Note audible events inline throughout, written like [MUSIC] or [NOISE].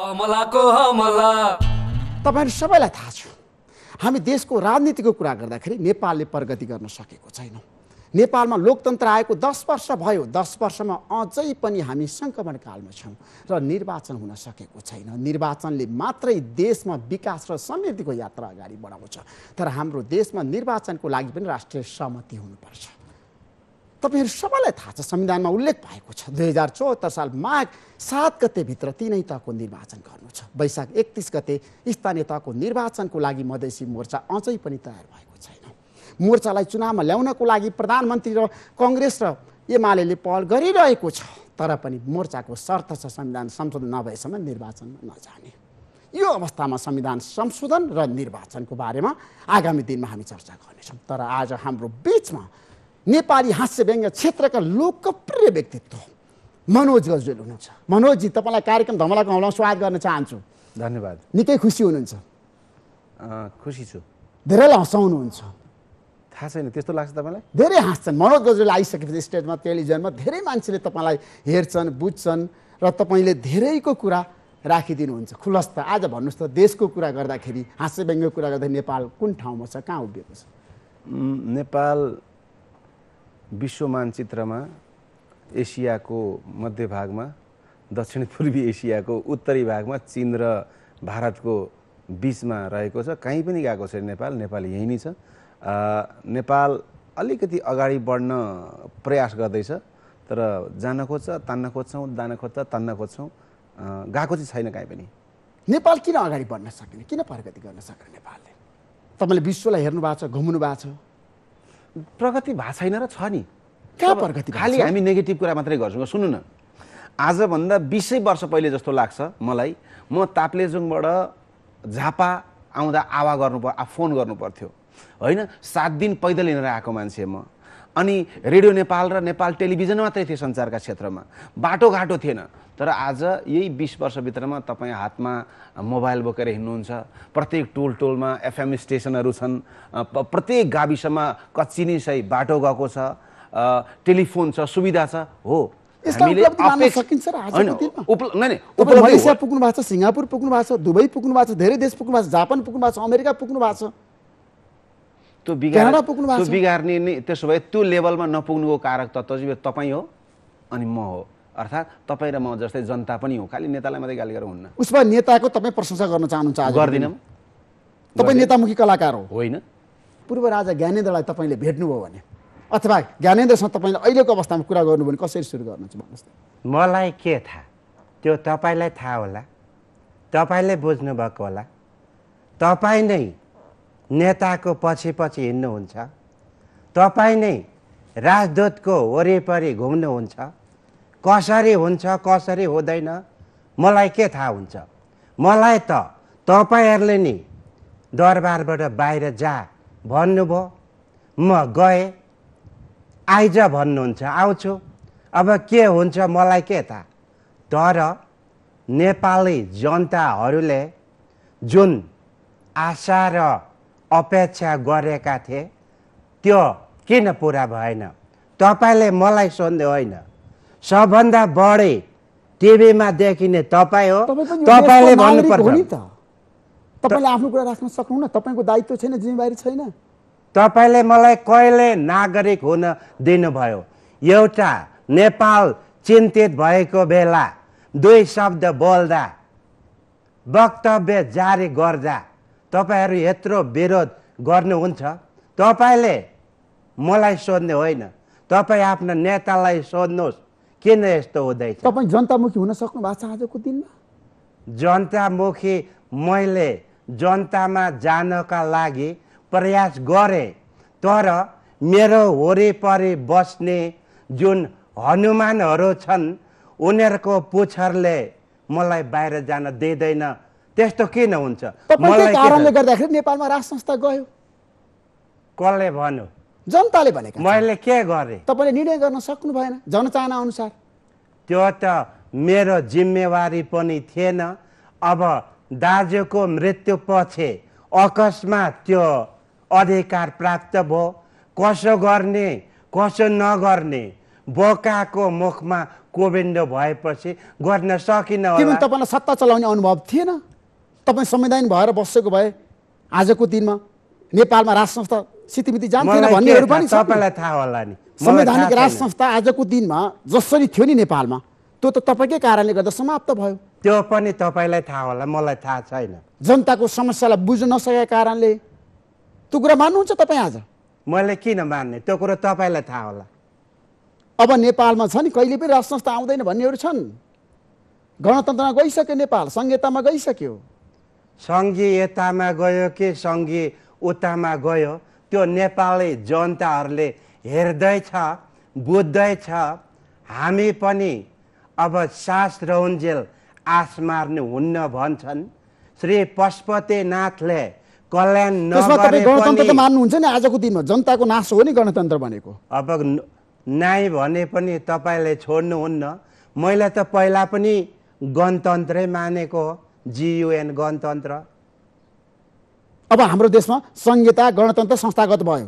तपाईँहरू सबैलाई थाहा छ हामी देशको राजनीतिको कुरा गर्दाखेरि नेपालले प्रगति गर्न सकेको छैनौँ नेपालमा लोकतन्त्र आएको दस वर्ष भयो दस वर्षमा अझै पनि हामी सङ्क्रमणकालमा छौँ र निर्वाचन हुन सकेको छैन निर्वाचनले मात्रै देशमा विकास र समृद्धिको यात्रा अगाडि बढाउँछ तर हाम्रो देशमा निर्वाचनको लागि पनि राष्ट्रिय सहमति हुनुपर्छ तपाईँहरू सबैलाई थाहा छ संविधानमा उल्लेख भएको छ दुई हजार चौहत्तर साल माघ सात गतेभित्र तिनै तहको निर्वाचन गर्नु छ वैशाख एकतिस गते स्थानीय तहको निर्वाचनको लागि मधेसी मोर्चा अझै पनि तयार भएको छैन मोर्चालाई चुनावमा ल्याउनको लागि प्रधानमन्त्री र कङ्ग्रेस र एमाले पहल गरिरहेको छ तर पनि मोर्चाको शर्त छ संविधान संशोधन नभएसम्म निर्वाचनमा नजाने यो अवस्थामा संविधान संशोधन र निर्वाचनको बारेमा आगामी दिनमा हामी चर्चा गर्नेछौँ तर आज हाम्रो बिचमा नेपाली हास्य व्यङ्ग क्षेत्रका लोकप्रिय व्यक्तित्व मनोज गजुल हुनुहुन्छ मनोजी तपाईँलाई कार्यक्रम धमलाको हौला स्वागत गर्न चाहन्छु धन्यवाद निकै खुसी हुनुहुन्छ खुसी छु धेरैलाई हँसाउनुहुन्छ थाहा छैन त्यस्तो लाग्छ तपाईँलाई धेरै हाँस्छन् मनोज गजुल आइसकेपछि स्टेजमा टेलिभिजनमा धेरै मान्छेले तपाईँलाई हेर्छन् बुझ्छन् र तपाईँले धेरैको कुरा राखिदिनुहुन्छ खुलस्त आज भन्नुहोस् त देशको कुरा गर्दाखेरि हाँस्य व्यङ्गको कुरा गर्दा नेपाल कुन ठाउँमा छ कहाँ उभिएको छ नेपाल विश्व मानचित्रमा एसियाको मध्यभागमा दक्षिण पूर्वी एसियाको उत्तरी भागमा चिन र भारतको बिचमा रहेको छ कहीँ पनि गएको छैन नेपाल नेपाल यहीँ नै छ नेपाल अलिकति अगाडि बढ्न प्रयास गर्दैछ तर जान खोज्छ तान्न खोज्छौँ दान खोज्छ तान्न खोज्छौँ गएको चाहिँ छैन कहीँ पनि नेपाल किन अगाडि बढ्न सकेन किन प्रगति गर्न सकेन नेपालले तपाईँले विश्वलाई हेर्नु भएको छ घुम्नु भएको छ प्रगति भएको छैन र छ नि कहाँ प्रगति खालि हामी नेगेटिभ कुरा मात्रै गर्छौँ सुन्नु न आजभन्दा बिसै वर्ष पहिले जस्तो लाग्छ मलाई म ताप्लेजुङबाट झापा आउँदा आवा गर्नु पर् फोन गर्नु पर्थ्यो होइन सात दिन पैदल हिँडेर आएको मान्छे म अनि रेडियो नेपाल र नेपाल टेलिभिजन मात्रै थियो सञ्चारका क्षेत्रमा बाटोघाटो थिएन तर आज यही बिस वर्षभित्रमा तपाईँ हातमा मोबाइल बोकेर हिँड्नुहुन्छ प्रत्येक टोल टोलमा एफएम स्टेसनहरू छन् प्रत्येक गाविसमा नै सही बाटो गएको छ टेलिफोन छ सुविधा छ हो मलेसिया पुग्नु भएको छ सिङ्गापुर पुग्नु भएको छ दुबई पुग्नु भएको छ धेरै देश पुग्नु भएको छ जापान पुग्नु भएको छ अमेरिका पुग्नु भएको छ त्यो बिगार त्यो बिगार्ने नै त्यसो भए त्यो लेभलमा नपुग्नुको कारक तत्त्व तपाईँ हो अनि म हो अर्थात् तपाईँ र म जस्तै जनता पनि हो खालि नेतालाई मात्रै गाली गरेर हुन्न उसमा नेताको तपाईँ प्रशंसा गर्न चाहनुहुन्छ गर्दिनँ तपाईँ नेतामुखी कलाकार हो होइन पूर्व राजा ज्ञानेन्द्रलाई तपाईँले भेट्नुभयो भने अथवा ज्ञानेन्द्रसँग तपाईँले अहिलेको अवस्थामा कुरा गर्नुभयो भने कसरी सुरु गर्नुहुन्छ भन्नुहोस् मलाई के थाहा त्यो तपाईँलाई थाहा होला तपाईँले बुझ्नुभएको होला तपाईँ नै नेताको पछि पछि हिँड्नुहुन्छ तपाईँ नै राजदूतको वरिपरि घुम्नुहुन्छ कसरी हुन्छ कसरी हुँदैन मलाई के थाहा हुन्छ मलाई त तपाईँहरूले नि दरबारबाट बाहिर जा भन्नुभयो म गएँ आइज भन्नुहुन्छ आउँछु अब के हुन्छ मलाई के थाहा तर नेपाली जनताहरूले जुन आशा र अपेक्षा गरेका थिए त्यो किन पुरा भएन तपाईँले मलाई सोध्ने होइन सबभन्दा बढी टिभीमा देखिने तपाईँ हो तपाईँले भन्नुपर्छ तपाईँले आफ्नो कुरा राख्न सक्नुहुन्न तपाईँको दायित्व छैन जिम्मेवारी छैन तपाईँले मलाई कहिले नागरिक हुन दिनुभयो एउटा नेपाल चिन्तित भएको बेला दुई शब्द बोल्दा वक्तव्य जारी गर्दा तपाईँहरू यत्रो विरोध गर्नुहुन्छ तपाईँले मलाई सोध्ने होइन तपाईँ आफ्नो नेतालाई सोध्नुहोस् किन यस्तो हुँदैछ तपाईँ जनतामुखी हुन सक्नु भएको छ आजको दिनमा जनतामुखी मैले जनतामा जानका लागि प्रयास गरेँ तर मेरो वरिपरि बस्ने जुन हनुमानहरू छन् उनीहरूको पुछरले मलाई बाहिर जान दिँदैन त्यस्तो किन हुन्छ कारणले गर्दाखेरि नेपालमा राज संस्था गयो कसले भन्यो जनताले भनेको मैले के गरेँ तपाईँले निर्णय गर्न सक्नु भएन जनचाहना अनुसार त्यो त मेरो जिम्मेवारी पनि थिएन अब दाजुको मृत्यु पछि अकस्मात त्यो अधिकार प्राप्त भयो कसो गर्ने कसो नगर्ने बोकाको मुखमा कोभिन्डो भएपछि गर्न सकिनँ तपाईँलाई सत्ता चलाउने अनुभव थिएन तपाईँ संविधान भएर बसेको भए आजको दिनमा नेपालमा राज संस्था सितिमिति जान्थेन भन्नेहरू पनि तपाईँलाई थाहा होला नि संवैधानिक राज संस्था आजको दिनमा जसरी थियो नि नेपालमा त्यो त तपाईँकै कारणले गर्दा समाप्त भयो त्यो पनि तपाईँलाई थाहा होला मलाई थाहा छैन जनताको समस्यालाई बुझ्न नसकेको कारणले त्यो कुरा मान्नुहुन्छ तपाईँ आज मैले किन मान्ने त्यो कुरो तपाईँलाई थाहा होला अब नेपालमा छ नि कहिले पनि राज संस्था आउँदैन भन्नेहरू छन् गणतन्त्रमा गइसक्यो नेपाल सङ्घीयतामा गइसक्यो सङ्घीयतामा गयो कि सङ्घीय उतामा गयो त्यो नेपाली जनताहरूले हेर्दैछ बुझ्दैछ हामी पनि अब सास रहन्जेल आस मार्नु हुन्न भन्छन् श्री पशुपतिनाथले कल्याण मान्नुहुन्छ नि आजको दिनमा जनताको नासो हो नि गणतन्त्र भनेको अब नाइ भने पनि तपाईँले छोड्नुहुन्न मैले त पहिला पनि गणतन्त्रै मानेको हो जियुएन गणतन्त्र अब हाम्रो देशमा संहिता गणतन्त्र संस्थागत भयो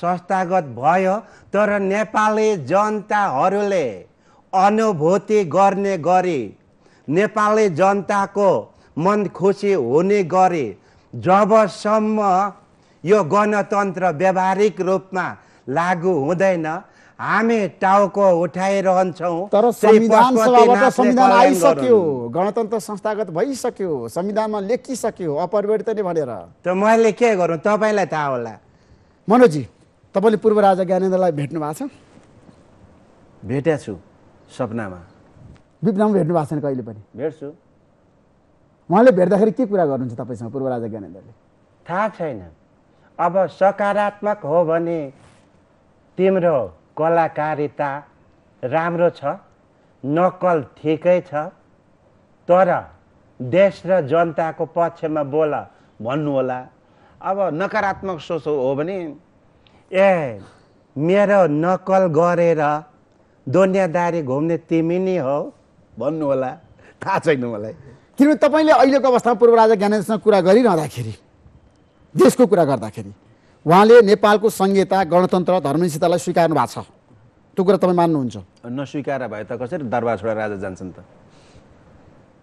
संस्थागत भयो तर नेपाली जनताहरूले अनुभूति गर्ने गरी नेपाली जनताको मन खुसी हुने गरी जबसम्म यो गणतन्त्र व्यावहारिक रूपमा लागु हुँदैन हामी टाउको उठाइरहन्छौँ तर संविधान सभाबाट संविधान आइसक्यो गणतन्त्र संस्थागत भइसक्यो संविधानमा लेखिसक्यो अपरिवर्तनीय भनेर त मैले के गरौँ तपाईँलाई थाहा होला मनोजी तपाईँले पूर्व राजा ज्ञानेन्द्रलाई भेट्नु भएको छ भेटेको छु सपनामा विपनामा भेट्नु भएको छैन कहिले पनि भेट्छु उहाँले भेट्दाखेरि के कुरा गर्नुहुन्छ तपाईँसँग पूर्व राजा ज्ञानेन्द्रले थाहा छैन अब सकारात्मक हो भने तिम्रो कलाकारिता राम्रो छ नकल ठिकै छ तर देश र जनताको पक्षमा बोल भन्नुहोला अब नकारात्मक सोच हो भने ए मेरो नकल गरेर दुनियाँदारी घुम्ने तिमी नै हो भन्नुहोला थाहा छैन मलाई किनभने तपाईँले अहिलेको अवस्थामा पूर्व राजा ज्ञानेन्द्रसँग कुरा गरिरहँदाखेरि देशको कुरा गर्दाखेरि उहाँले नेपालको संहिता गणतन्त्र धर्मनिष्ठतालाई स्वीकार्नु भएको छ त्यो कुरा तपाईँ मान्नुहुन्छ नस्वीकार भए त कसरी दरबार छोडेर राजा जान्छन् त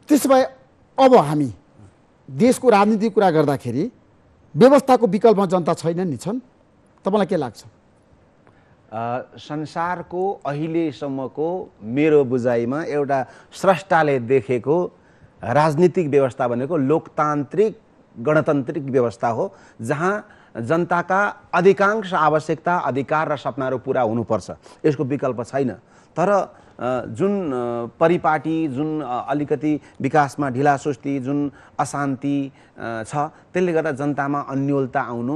त्यसो भए अब हामी देशको राजनीतिको कुरा गर्दाखेरि व्यवस्थाको विकल्पमा जनता छैनन् नि छन् तपाईँलाई के लाग्छ संसारको अहिलेसम्मको मेरो बुझाइमा एउटा स्रष्टाले देखेको राजनीतिक व्यवस्था भनेको लोकतान्त्रिक गणतान्त्रिक व्यवस्था हो जहाँ जनताका अधिकांश आवश्यकता अधिकार र सपनाहरू पुरा हुनुपर्छ यसको विकल्प छैन तर जुन परिपाटी जुन अलिकति विकासमा ढिलासुस्ती जुन अशान्ति छ त्यसले गर्दा जनतामा अन्यलता आउनु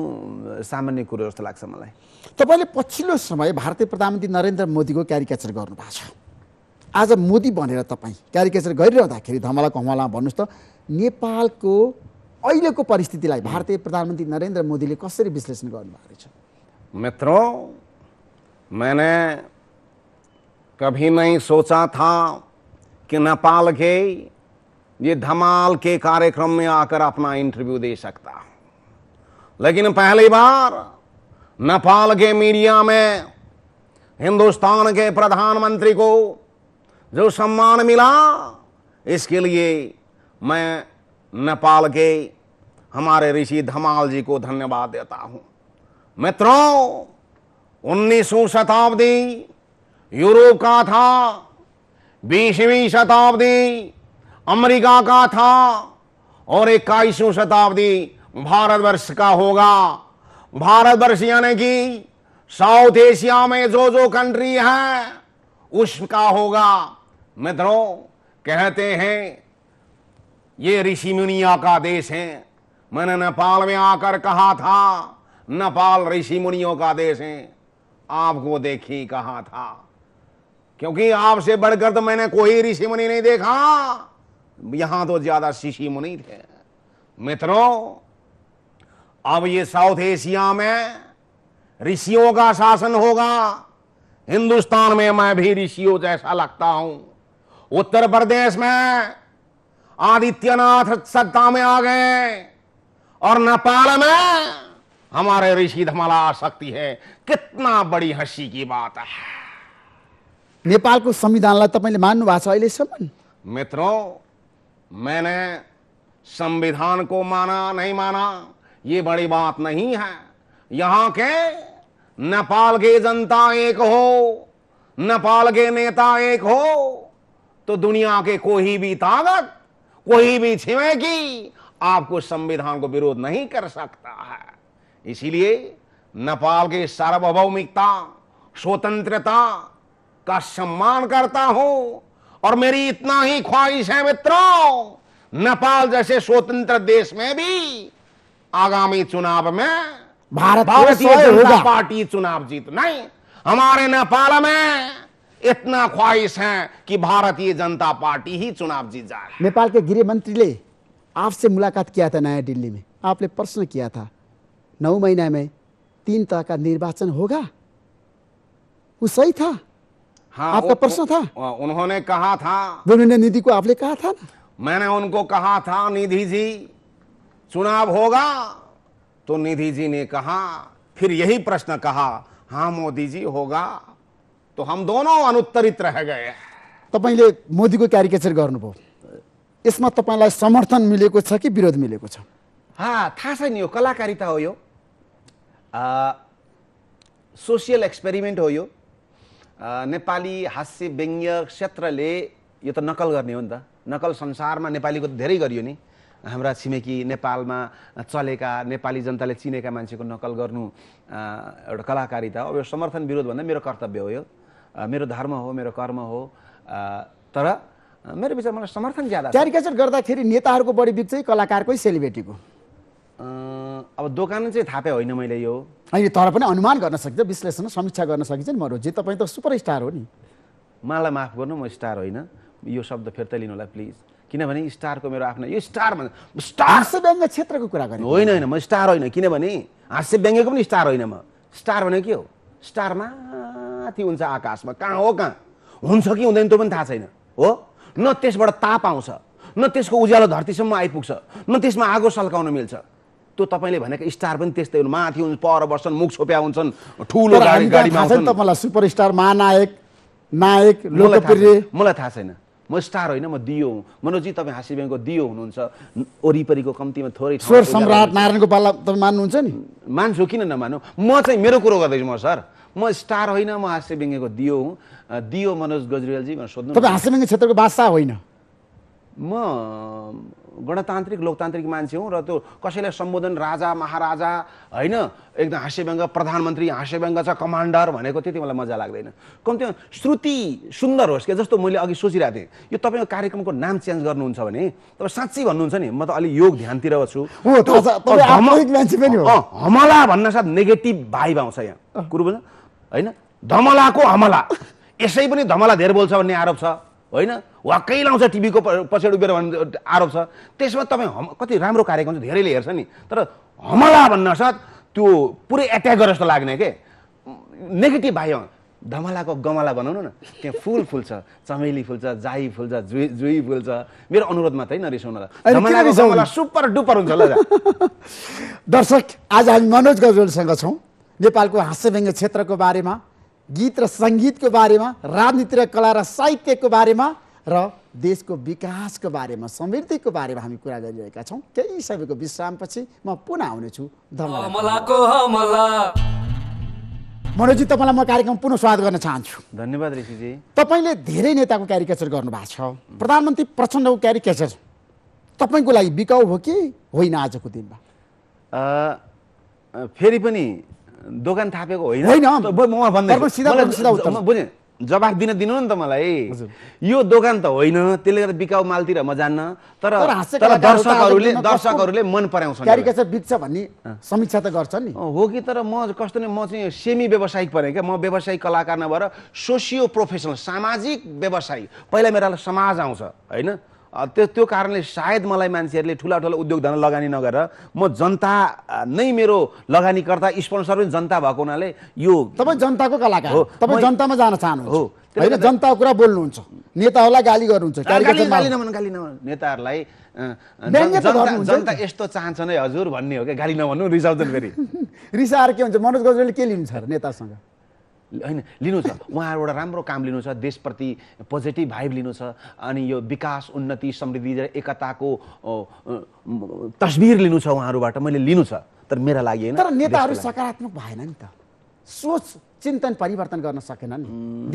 सामान्य कुरो जस्तो लाग्छ मलाई तपाईँले पछिल्लो समय भारतीय प्रधानमन्त्री नरेन्द्र मोदीको क्यारिकेचर गर्नुभएको छ आज मोदी भनेर तपाईँ क्यारिकेचर गरिरहँदाखेरि धमला कमला भन्नुहोस् त नेपालको अहिलेको परिस्थितिलाई हम्म। भारतीय प्रधानमन्त्री नरेन्द्र मोदीले कसरी विश्लेषण गर्नुभएको छ मित्रों मैंने कभी नहीं सोचा था कि नेपाल के ये धमाल के कार्यक्रम में आकर अपना इंटरव्यू दे सकता लेकिन पहली बार नेपाल के मीडिया में हिंदुस्तान के प्रधानमंत्री को जो सम्मान मिला इसके लिए मैं नेपाल के हमारे ऋषि धमाल जी को धन्यवाद देता हूं मित्रों उन्नीसवीं शताब्दी यूरोप का था बीसवीं शताब्दी अमेरिका का था और इक्कीसवीं शताब्दी भारतवर्ष का होगा भारतवर्ष यानी कि साउथ एशिया में जो जो कंट्री है उसका होगा मित्रों कहते हैं ये ऋषि मुनिया का देश है मैंने नेपाल में आकर कहा था नेपाल ऋषि मुनियों का देश है आपको देखी कहा था क्योंकि आपसे बढ़कर तो मैंने कोई ऋषि मुनि नहीं देखा यहां तो ज्यादा शिशि मुनि थे मित्रों अब ये साउथ एशिया में ऋषियों का शासन होगा हिंदुस्तान में मैं भी ऋषियों जैसा लगता हूं उत्तर प्रदेश में आदित्यनाथ सत्ता में आ गए और नेपाल में हमारे ऋषि धमला सकती है कितना बड़ी हंसी की बात है नेपाल को संविधान मान्नु मित्रों मैंने संविधान को माना नहीं माना ये बड़ी बात नहीं है यहाँ के नेपाल के जनता एक हो नेपाल के नेता एक हो तो दुनिया के कोई भी ताकत कोई भी की आपको संविधान को विरोध नहीं कर सकता है इसीलिए नेपाल की सार्वभौमिकता स्वतंत्रता का सम्मान करता हूं और मेरी इतना ही ख्वाहिश है मित्रों नेपाल जैसे स्वतंत्र देश में भी आगामी चुनाव में भारत भारतीय जनता पार्टी चुनाव जीत नहीं हमारे नेपाल में इतना ख्वाहिश है कि भारतीय जनता पार्टी ही चुनाव जीत जाए नेपाल के गृह ने आपसे मुलाकात किया था नया दिल्ली में आपने प्रश्न किया था नौ महीने में तीन तरह का निर्वाचन होगा वो सही था हाँ, आपका प्रश्न था उन्होंने कहा था उन्होंने निधि को आपने कहा था ना मैंने उनको कहा था निधि जी चुनाव होगा तो निधि जी ने कहा फिर यही प्रश्न कहा हाँ मोदी जी होगा तो हम दोनों अनुत्तरित रह गए तपाईँले मोदीको क्यारिकेचर गर्नुभयो यसमा तपाईँलाई समर्थन मिलेको छ कि विरोध मिलेको छ हा थाहा छैन यो कलाकारिता हो यो सोसियल एक्सपेरिमेन्ट हो यो नेपाली हास्य व्यङ्ग्य क्षेत्रले यो त नकल गर्ने हो नि त नकल संसारमा नेपालीको धेरै गरियो नि हाम्रा छिमेकी नेपालमा चलेका नेपाली जनताले चिनेका मान्छेको नकल गर्नु एउटा कलाकारिता अब यो समर्थन विरोध भन्दा मेरो कर्तव्य हो यो मेरो धर्म हो मेरो कर्म हो तर मेरो विचारमा मलाई समर्थन ज्यादा क्यारिकेचर गर्दाखेरि नेताहरूको बढी बिक चाहिँ कलाकारकै सेलिब्रेटीको अब दोकान चाहिँ थापे होइन मैले यो अहिले तर पनि अनुमान गर्न सकिन्छ विश्लेषण समीक्षा गर्न सकिन्छ नि म रोजी तपाईँ त सुपर स्टार हो नि मलाई माफ गर्नु म स्टार होइन यो शब्द फिर्ता लिनु होला प्लिज किनभने स्टारको मेरो आफ्नो यो स्टार भने स्टार व्यङ्ग क्षेत्रको कुरा गर्ने होइन होइन म स्टार होइन किनभने हास्य व्यङ्गको पनि स्टार होइन म स्टार भनेको के हो स्टारमा माथि हुन्छ आकाशमा कहाँ हो कहाँ हुन्छ कि हुँदैन त्यो पनि थाहा छैन हो न त्यसबाट ताप आउँछ न त्यसको उज्यालो धरतीसम्म आइपुग्छ न त्यसमा आगो सल्काउन मिल्छ त्यो तपाईँले भनेको स्टार पनि त्यस्तै हुन् माथि हुन्छ पर बस्छन् मुख छोप्या हुन्छन् ठुलो तपाईँलाई सुपरस्टार महानायक नायक लोकप्रिय मलाई थाहा छैन म स्टार होइन म दियो हुँ मनोजी तपाईँ हाँसी ब्याङ्कको दियो हुनुहुन्छ वरिपरिको कम्तीमा थोरै सर सम्राट नारायण गोपाल तपाईँ मान्नुहुन्छ नि मान्छु किन नमान्नु म चाहिँ मेरो कुरो गर्दैछु म सर म स्टार होइन म हास्य दियो हुँ दियो मनोज गजरेलजी भनेर सोध्नु तपाईँ हास्य क्षेत्रको बादशाह होइन म गणतान्त्रिक लोकतान्त्रिक मान्छे हुँ र त्यो कसैलाई सम्बोधन राजा महाराजा होइन एकदम हास्यव्यङ्ग प्रधानमन्त्री हास्यव्यङ्ग छ कमान्डर भनेको त्यति मलाई मजा लाग्दैन कम्तीमा श्रुति सुन्दर होस् क्या जस्तो मैले अघि सोचिरहेको थिएँ यो तपाईँको कार्यक्रमको नाम चेन्ज गर्नुहुन्छ भने तपाईँ साँच्चै भन्नुहुन्छ नि म त अलिक योग ध्यानतिर छु हमला साथ नेगेटिभ भाइब आउँछ यहाँ कुरो बुझ्नु होइन धमलाको हमला यसै पनि धमला धेर बोल्छ भन्ने आरोप छ होइन वाक्कै लाउँछ टिभीको पछाडि उभिएर भन्ने आरोप छ त्यसमा तपाईँ हम कति राम्रो कार्यक्रम छ धेरैले हेर्छ नि तर हमला साथ त्यो पुरै एट्याक गरे जस्तो लाग्ने के नेगेटिभ भाइ धमलाको गमला बनाउनु न त्यहाँ फुल फुल्छ चमेली फुल्छ जाई फुल्छ जुई जुई फुल्छ मेरो अनुरोध मात्रै नरिसाउनु सुपर डुपर हुन्छ ल [LAUGHS] दर्शक आज हामी मनोज गजलसँग छौँ नेपालको हाँस्यव्यङ्ग्य क्षेत्रको बारेमा गीत र सङ्गीतको बारेमा राजनीति र कला र साहित्यको बारेमा र देशको विकासको बारेमा समृद्धिको बारेमा हामी कुरा गरिरहेका छौँ केही सबैको विश्रामपछि म पुनः आउनेछु मनोजी तपाईँलाई म कार्यक्रम पुनः स्वागत गर्न चाहन्छु धन्यवाद ऋषिजी तपाईँले धेरै नेताको क्यारिकेचर गर्नुभएको छ प्रधानमन्त्री प्रचण्डको क्यारिकेचर तपाईँको लागि बिकाउ हो कि होइन आजको दिनमा फेरि पनि दोकान थापेको होइन बुझेँ जवाफ दिन दिनु नि त मलाई यो दोकान त होइन त्यसले गर्दा बिकाउ मालतिर म जान्न तर दर्शकहरूले दर्शकहरूले मन पराउँछ समीक्षा त गर्छ नि हो कि तर म कस्तो नै म चाहिँ सेमी व्यावसायिक परेँ क्या म व्यवसायिक कलाकार नभएर सोसियो प्रोफेसनल सामाजिक व्यवसायी पहिला मेरो समाज आउँछ होइन त्यो त्यो कारणले सायद मलाई मान्छेहरूले ठुला ठुला उद्योग धन्दा लगानी नगरेर म जनता नै मेरो लगानीकर्ता स्पोन्सर पनि जनता भएको हुनाले यो तपाईँ जनताको कलाकार हो तपाईँ जनतामा जान चाहनुहुन्छ हो होइन जनताको कुरा बोल्नुहुन्छ नेताहरूलाई गाली गर्नुहुन्छ नेताहरूलाई जनता यस्तो चाहन्छन् है हजुर भन्ने हो क्या गाली नभन्नु रिसाउँछन् फेरि [LAUGHS] रिसाएर के हुन्छ मनोज गजरेलले के लिन्छ नेतासँग होइन लिनु छ उहाँहरूबाट राम्रो काम लिनु छ देशप्रति पोजिटिभ भाइब लिनु छ अनि यो विकास उन्नति समृद्धि र एकताको तस्बिर लिनु छ उहाँहरूबाट मैले लिनु छ तर मेरा लागि होइन तर नेताहरू सकारात्मक भएन नि त सोच चिन्तन परिवर्तन गर्न सकेन नि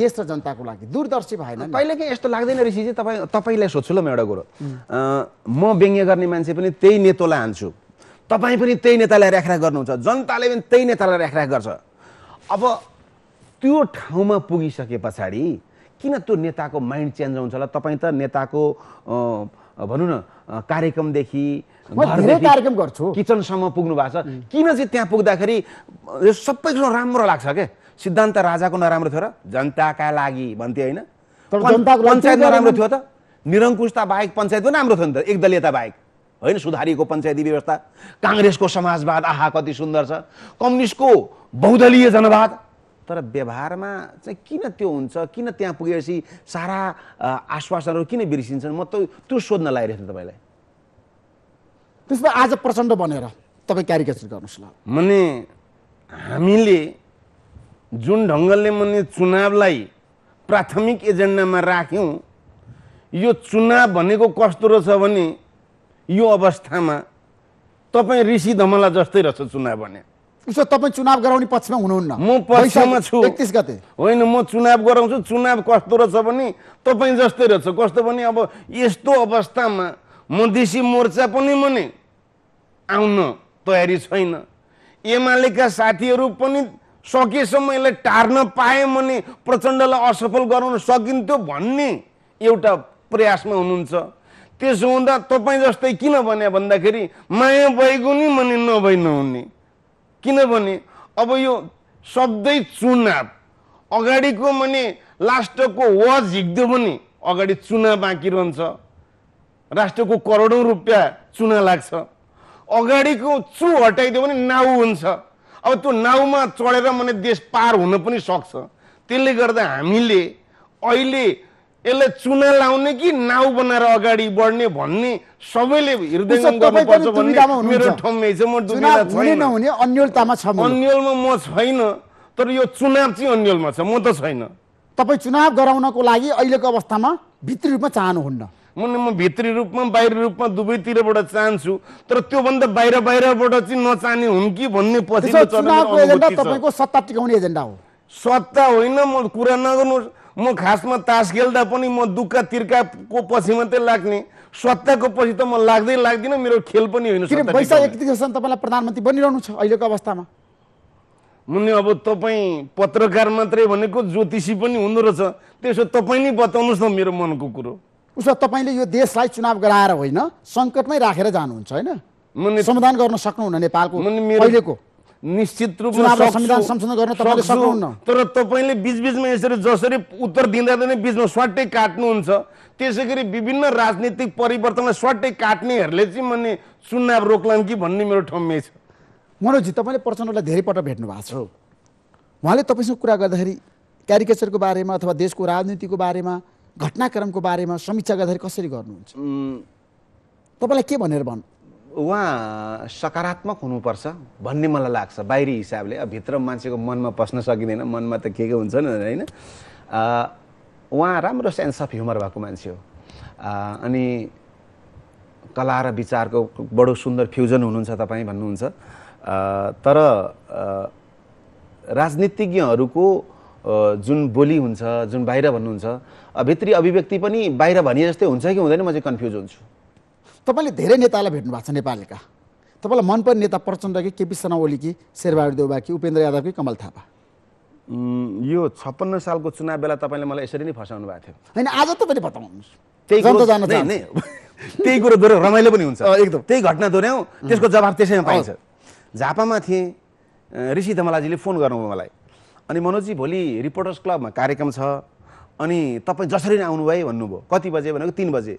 देश र जनताको लागि दूरदर्शी भएन कहिलेकाहीँ यस्तो लाग्दैन ऋषिजी तपाईँ तपाईँलाई सोध्छु ल म एउटा कुरो म व्यङ्ग्य गर्ने मान्छे पनि त्यही नेतोलाई हान्छु तपाईँ पनि त्यही नेतालाई राखराख गर्नुहुन्छ जनताले पनि त्यही नेतालाई राखराख गर्छ अब त्यो ठाउँमा पुगिसके पछाडि किन त्यो नेताको माइन्ड चेन्ज हुन्छ होला तपाईँ त नेताको भनौँ न कार्यक्रमदेखि कार्यक्रम गर्छु किचनसम्म पुग्नु भएको छ किन चाहिँ त्यहाँ पुग्दाखेरि यो कुरो राम्रो लाग्छ के सिद्धान्त राजाको नराम्रो थियो र जनताका लागि भन्थे होइन पञ्चायत नराम्रो थियो त निरङ्कुशता बाहेक पञ्चायत पनि राम्रो थियो नि त एकदलीयता बाहेक होइन सुधारिएको पञ्चायती व्यवस्था काङ्ग्रेसको समाजवाद आहा कति सुन्दर छ कम्युनिस्टको बहुदलीय जनवाद तर व्यवहारमा चाहिँ किन त्यो हुन्छ किन त्यहाँ पुगेपछि सारा आश्वासनहरू किन बिर्सिन्छन् म त त्यो सोध्न लागिरहेको छु तपाईँलाई त्यसमा आज प्रचण्ड बनेर तपाईँ क्यारिकेचर गर्नुहोस् ल माने हामीले जुन ढङ्गले मैले चुनावलाई प्राथमिक एजेन्डामा राख्यौँ यो चुनाव भनेको कस्तो रहेछ भने यो अवस्थामा तपाईँ ऋषि धमला जस्तै रहेछ चुनाव भने उसो तपाईँ चुनाव गराउने पक्षमा हुनुहुन्न म पक्षमा छु एकतिस गते होइन म चुनाव गराउँछु चुनाव कस्तो रहेछ भने तपाईँ जस्तै रहेछ कस्तो भने अब यस्तो अवस्थामा मधेसी मोर्चा पनि भने आउन तयारी छैन एमालेका साथीहरू पनि सकेसम्म यसलाई टार्न पाएँ भने प्रचण्डलाई असफल गराउन सकिन्थ्यो भन्ने एउटा प्रयासमा हुनुहुन्छ त्यसो हुँदा तपाईँ जस्तै किन भने भन्दाखेरि माया भएको नि भने नभइ नहुने किनभने अब यो सधैँ चुनाव अगाडिको माने लास्टको वाज झिक्दियो भने अगाडि चुना बाँकी रहन्छ राष्ट्रको करोडौँ रुपियाँ चुना लाग्छ अगाडिको चु हटाइदियो भने नाउ हुन्छ अब त्यो नाउमा चढेर मैले देश पार हुन पनि सक्छ त्यसले गर्दा हामीले अहिले यसलाई चुना लाउने कि नाउ बनाएर अगाडि बढ्ने भन्ने सबैले हृदय गर्नुपर्छ छैन अन्यलमा म छैन तर यो चुनाव चाहिँ अन्यलमा छ म त छैन तपाईँ चुनाव गराउनको लागि अहिलेको अवस्थामा भित्री रूपमा चाहनुहुन्न म म भित्री रूपमा बाहिरी रूपमा दुवैतिरबाट चाहन्छु तर त्योभन्दा बाहिर बाहिरबाट चाहिँ नचाहने हुन् कि भन्ने पछि तपाईँको सत्ता टिकाउने एजेन्डा हो सत्ता होइन म कुरा नगर्नुहोस् म खासमा तास खेल्दा पनि म दुःख तिर्काको पछि मात्रै लाग्ने सत्ताको पछि त म लाग्दै लाग्दिनँ मेरो खेल पनि होइन पैसा तपाईँलाई प्रधानमन्त्री बनिरहनु छ अहिलेको अवस्थामा मुनि अब तपाईँ पत्रकार मात्रै भनेको ज्योतिषी पनि हुँदो रहेछ त्यसो तपाईँ नै बताउनुहोस् न मेरो मनको कुरो उसो तपाईँले यो देशलाई चुनाव गराएर होइन सङ्कटमै राखेर जानुहुन्छ होइन समाधान गर्न सक्नुहुन्न नेपालको अहिलेको निश्चित रूपमा संविधान संशोधन गर्न तपाईँले सक्नुहुन्न तर तपाईँले बिचबिचमा यसरी जसरी उत्तर दिँदा दिँदै बिचमा स्वाटै काट्नुहुन्छ त्यसै गरी विभिन्न राजनीतिक परिवर्तनलाई स्वाटै काट्नेहरूले चाहिँ मैले चुनाव रोक्लान् कि भन्ने मेरो ठम्मे छ मनोजी तपाईँले प्रचण्डलाई धेरै पटक भेट्नु भएको छ उहाँले तपाईँसँग कुरा गर्दाखेरि क्यारिकेचरको बारेमा अथवा देशको राजनीतिको बारेमा घटनाक्रमको बारेमा समीक्षा गर्दाखेरि कसरी गर्नुहुन्छ तपाईँलाई के भनेर भन्नु उहाँ सकारात्मक हुनुपर्छ भन्ने मलाई लाग्छ बाहिरी हिसाबले अब भित्र मान्छेको मनमा पस्न सकिँदैन मनमा त के के हुन्छ नि होइन उहाँ राम्रो सेन्स अफ ह्युमर भएको मान्छे हो अनि कला र विचारको बडो सुन्दर फ्युजन हुनुहुन्छ तपाईँ भन्नुहुन्छ तर राजनीतिज्ञहरूको जुन बोली हुन्छ जुन बाहिर भन्नुहुन्छ भित्री अभिव्यक्ति पनि बाहिर भनिए जस्तै हुन्छ कि हुँदैन म चाहिँ कन्फ्युज हुन्छु तपाईँले धेरै नेतालाई भेट्नु भएको छ नेपालका तपाईँलाई मनपर्ने नेता प्रचण्ड कि केपी शर्मा ओली कि शेरबहादुर देउबा कि उपेन्द्र यादव कि कमल थापा यो छप्पन्न सालको चुनाव बेला तपाईँले मलाई यसरी नै फसाउनु भएको थियो होइन आज तपाईँले बताउनुहोस् त्यही जान [LAUGHS] त्यही कुरो दोहोऱ्यो रमाइलो पनि हुन्छ एकदम त्यही घटना दोहोऱ्यौँ त्यसको जवाब त्यसैमा पाइन्छ झापामा थिएँ ऋषि धमलाजीले फोन गर्नुभयो मलाई अनि मनोजी भोलि रिपोर्टर्स क्लबमा कार्यक्रम छ अनि तपाईँ जसरी नै आउनुभयो भन्नुभयो कति बजे भनेको तिन बजे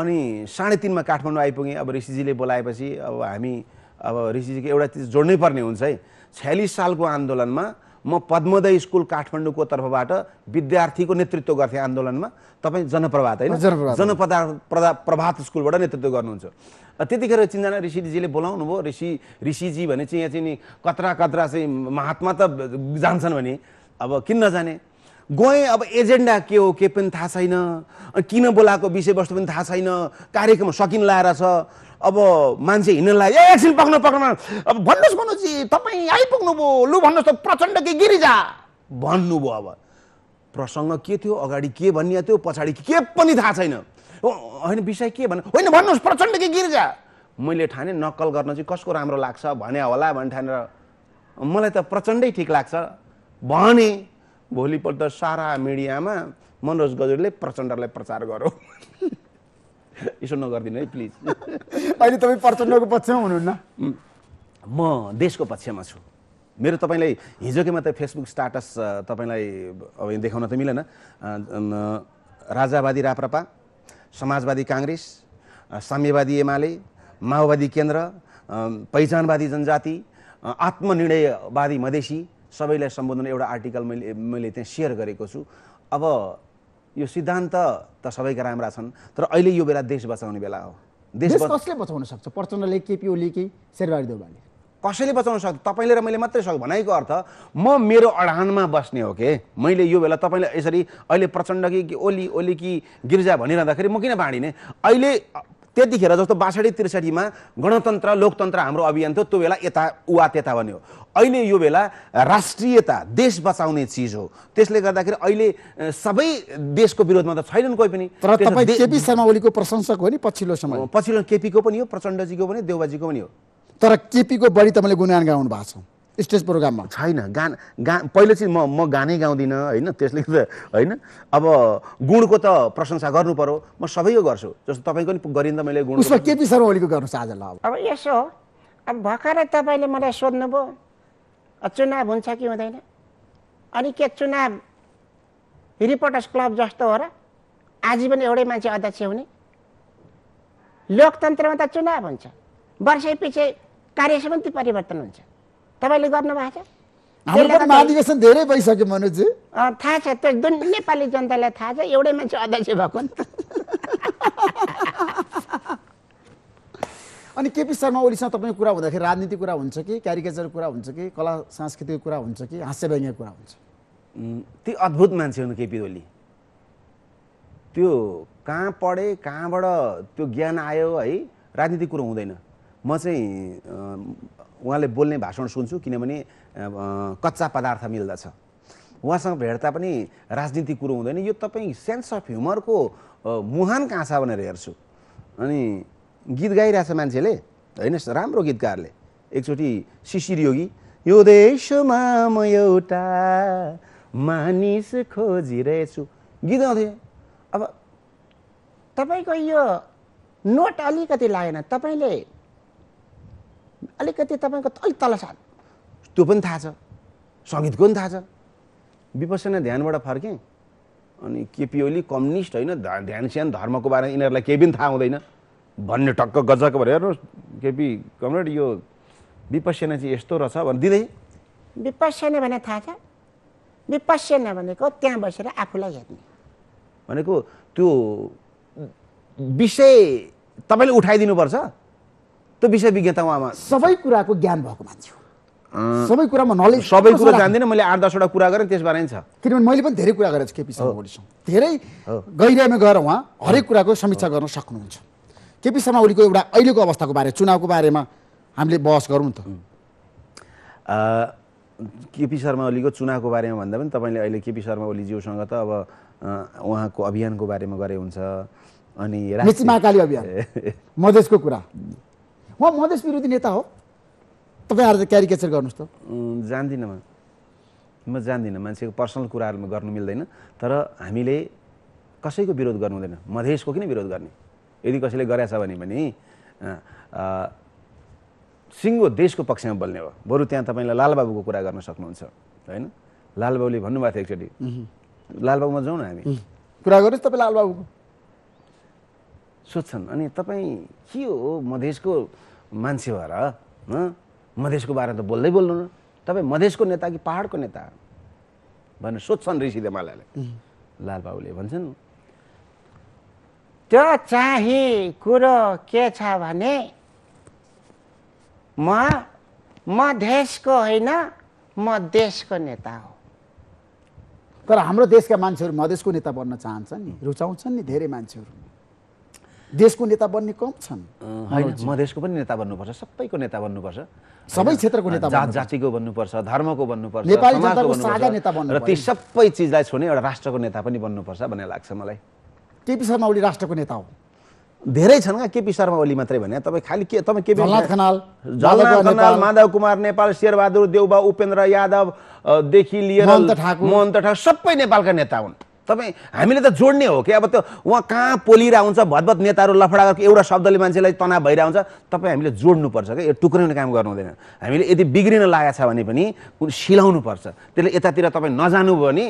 अनि साढे तिनमा काठमाडौँ आइपुगेँ अब ऋषिजीले बोलाएपछि अब हामी अब ऋषिजीको एउटा चिज जोड्नै पर्ने हुन्छ है छ्यालिस सालको आन्दोलनमा म पद्मोदय स्कुल काठमाडौँको तर्फबाट विद्यार्थीको नेतृत्व गर्थेँ आन्दोलनमा तपाईँ जनप्रभात होइन जनप्रदा प्रदा प्रभात स्कुलबाट नेतृत्व गर्नुहुन्छ त्यतिखेर चिनजना ऋषिजीले बोलाउनु भयो ऋषि ऋषिजी भने चाहिँ यहाँ चाहिँ नि कतरा कत्रा चाहिँ महात्मा त जान्छन् भने अब किन नजाने गएँ अब एजेन्डा के हो के पनि थाहा छैन किन बोलाएको विषयवस्तु पनि थाहा छैन कार्यक्रम सकिन लाएर छ अब मान्छे हिँड्न लाग्यो एकछिन पक्न पक्न अब भन्नुहोस् भन्नुहोस् तपाईँ आइपुग्नुभयो लु भन्नुहोस् त प्रचण्ड कि गिरिजा भन्नुभयो अब प्रसङ्ग के थियो अगाडि के भनिया थियो पछाडि के पनि थाहा छैन होइन विषय के भन्नु होइन भन्नुहोस् प्रचण्ड कि गिरिजा मैले ठाने नक्कल गर्न चाहिँ कसको राम्रो लाग्छ भने होला भने ठानेर मलाई त प्रचण्डै ठिक लाग्छ भने भोलिपल्ट सारा मिडियामा मनोज गजुरले प्रचण्डलाई प्रचार गरौँ यसो नगरिदिनु है प्लिज अहिले तपाईँ प्रचण्डको पक्षमा हुनुहुन्न म देशको पक्षमा छु मेरो तपाईँलाई हिजोकै मात्रै फेसबुक स्टाटस तपाईँलाई अब देखाउन त मिलेन राजावादी राप्रपा समाजवादी काङ्ग्रेस साम्यवादी एमाले माओवादी केन्द्र पहिचानवादी जनजाति आत्मनिर्णयवादी मधेसी सबैलाई सम्बोधन एउटा आर्टिकल मैले मैले त्यहाँ सेयर गरेको छु अब यो सिद्धान्त त सबैका राम्रा छन् तर अहिले यो बेला देश बचाउने बेला हो देश कसले बचाउन सक्छ प्रचण्डले केपी ओलीले शेरबहादुर देउवाले कसैले बचाउन सक्छ तपाईँले र मैले मात्रै सक्छु भनाइको अर्थ म मेरो अडानमा बस्ने हो कि मैले यो बेला तपाईँले यसरी अहिले प्रचण्ड कि ओली ओली कि गिर्जा भनिरहँदाखेरि म किन बाँडिने अहिले त्यतिखेर जस्तो बासठी त्रिसठीमा गणतन्त्र लोकतन्त्र हाम्रो अभियान थियो त्यो बेला यता उवा त्यता भन्यो अहिले यो बेला राष्ट्रियता देश बचाउने चिज हो त्यसले गर्दाखेरि अहिले सबै देशको विरोधमा त छैनन् कोही पनि तर तपाईँ केपी शर्मा ओलीको प्रशंसक हो नि पछिल्लो समय पछिल्लो केपीको पनि हो प्रचण्डजीको पनि देउबाजीको पनि हो तर केपीको बढी तपाईँले गुणगान गाउनु भएको छ स्टेज प्रोग्राममा छैन गान गा पहिले चाहिँ म म गानै गाउँदिनँ होइन त्यसले त होइन अब गुणको त प्रशंसा गर्नु पर्यो म सबैको गर्छु जस्तो तपाईँको पनि गरिँदा मैले गुण उसमा केपी शर्मा ओलीको गर्नु आज ल अब यसो अब भर्खर तपाईँले मलाई सोध्नुभयो चुनाव हुन्छ कि हुँदैन अनि के चुनाव रिपोर्टर्स क्लब जस्तो हो र आज पनि एउटै मान्छे अध्यक्ष हुने लोकतन्त्रमा त चुनाव हुन्छ वर्षै पछि कार्य सम्बन्धी परिवर्तन हुन्छ तपाईँले गर्नुभएको छ हाम्रो महाधिवेशन धेरै भइसक्यो मनोजी थाहा छ त्यो जुन नेपाली जनतालाई थाहा छ एउटै मान्छे अध्यक्ष भएको [LAUGHS] अनि केपी शर्मा ओलीसँग तपाईँको कुरा हुँदाखेरि राजनीति कुरा हुन्छ कि क्यारिकेचर कुरा हुन्छ कि कला सांस्कृतिक कुरा हुन्छ कि व्यङ्ग्य कुरा हुन्छ ती अद्भुत मान्छे हुन् केपी ओली त्यो कहाँ पढे कहाँबाट त्यो ज्ञान आयो है राजनीतिक कुरो हुँदैन म चाहिँ उहाँले बोल्ने भाषण सुन्छु किनभने कच्चा पदार्थ मिल्दछ उहाँसँग भेट्दा पनि राजनीति कुरो हुँदैन यो तपाईँ सेन्स अफ ह्युमरको मुहान कहाँ छ भनेर हेर्छु अनि गीत गाइरहेछ मान्छेले होइन राम्रो गीतकारले एकचोटि शिशिर योगी यो देशमा म एउटा मानिस खोजिरहेछु गीत गाउँथे अब तपाईँको यो नोट अलिकति लागेन तपाईँले अलिकति तपाईँको अलिक तल छ त्यो पनि थाहा छ सङ्गीतको पनि थाहा छ विपसना ध्यानबाट फर्केँ अनि केपी ओली कम्युनिस्ट होइन ध्यान स्यान धर्मको बारेमा यिनीहरूलाई केही पनि थाहा हुँदैन भन्ने टक्क गजक भएर हेर्नुहोस् केपी कमरेड यो विपसेना चाहिँ यस्तो रहेछ भने दिँदै विपसेना भने थाहा छ विपसेना भनेको त्यहाँ बसेर आफूलाई हेर्ने भनेको त्यो विषय तपाईँले उठाइदिनुपर्छ त्यो विषय विज्ञता उहाँमा सबै कुराको ज्ञान भएको मान्छे हो सबै कुरामा नलेज सबै कुरा जान्दिनँ मैले आठ दसवटा कुरा गरेँ त्यसबारे छ किनभने मैले पनि धेरै कुरा गरेको छु केपी शर्मा ओलीसँग धेरै गहिराइमा गएर उहाँ हरेक कुराको समीक्षा गर्न सक्नुहुन्छ केपी शर्मा ओलीको एउटा अहिलेको अवस्थाको बारे चुनावको बारेमा हामीले बहस गरौँ त केपी शर्मा ओलीको चुनावको बारेमा भन्दा पनि तपाईँले अहिले केपी शर्मा ओलीज्यूसँग त अब उहाँको अभियानको बारेमा गरे हुन्छ अनि महाकाली अभियान [LAUGHS] मधेसको कुरा उहाँ मधेस विरोधी नेता हो तपाईँहरू त क्यारिकेचर गर्नुहोस् त जान्दिनँ म म जान्दिनँ मान्छेको पर्सनल कुराहरूमा गर्नु मिल्दैन तर हामीले कसैको विरोध गर्नु हुँदैन मधेसको किन विरोध गर्ने यदि कसैले गरेछ भने पनि सिङ्गो देशको पक्षमा बोल्ने हो बरु त्यहाँ तपाईँलाई लालबाबुको कुरा गर्न सक्नुहुन्छ होइन लालबाबुले भन्नुभएको थियो एकचोटि लालबाबुमा जाउँ न हामी कुरा गर्नुहोस् तपाईँ लालबाबुको सोध्छन् अनि तपाईँ के हो मधेसको मान्छे भएर मधेसको बारेमा त बोल्दै बोल्नु न तपाईँ मधेसको नेता कि पहाडको नेता भनेर सोध्छन् ऋषि देमालाले लालबाबुले भन्छन् त्यो चाहिँ कुरो के छ भने म मधेसको होइन म देशको नेता हो तर हाम्रो देशका मान्छेहरू मधेसको नेता बन्न चाहन्छन् नि रुचाउँछन् नि धेरै मान्छेहरू देशको नेता बन्ने कम छन् होइन मधेसको पनि नेता बन्नुपर्छ सबैको नेता बन्नुपर्छ सबै क्षेत्रको नेता जात जातिको बन्नुपर्छ धर्मको बन्नुपर्छ नेपाली जनताको साझा नेता बन्नु र ती सबै चिजलाई छोड्ने एउटा राष्ट्रको नेता पनि बन्नुपर्छ भन्ने लाग्छ मलाई केपी शर्मा ओली राष्ट्रको नेता हो धेरै छन् क्या केपी शर्मा ओली मात्रै भने तपाईँ खालि के तपाईँ केपी खनाल खनाल माधव कुमार नेपाल शेरबहादुर देउबा उपेन्द्र यादवदेखि लिएर मोहन्त ठाकुर सबै नेपालका नेता हुन् तपाईँ हामीले त जोड्ने हो कि अब त्यो उहाँ कहाँ हुन्छ भदभत नेताहरू लफडा गरेको एउटा शब्दले मान्छेलाई तनाव हुन्छ तपाईँ हामीले जोड्नुपर्छ क्या यो टुक्रिने काम गर्नु हुँदैन हामीले यदि बिग्रिन लागेको छ भने पनि सिलाउनुपर्छ त्यसले यतातिर तपाईँ नजानुभयो भने